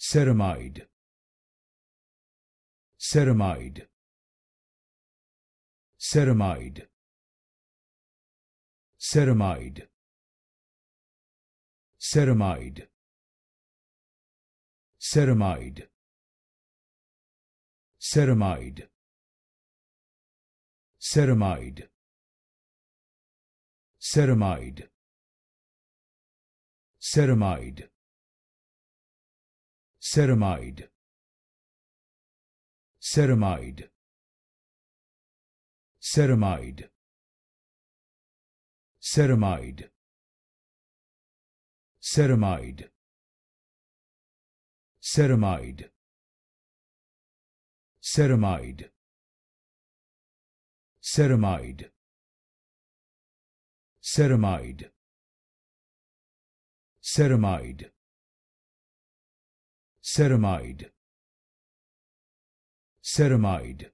ceramide ceramide ceramide ceramide ceramide ceramide ceramide ceramide ceramide ceramide ceramide ceramide ceramide ceramide ceramide ceramide ceramide ceramide ceramide ceramide ceramide ceramide